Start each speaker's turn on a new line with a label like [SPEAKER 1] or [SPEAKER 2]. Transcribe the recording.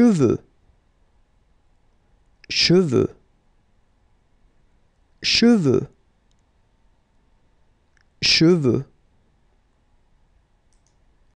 [SPEAKER 1] cheveux, cheveux, cheveux, cheveux.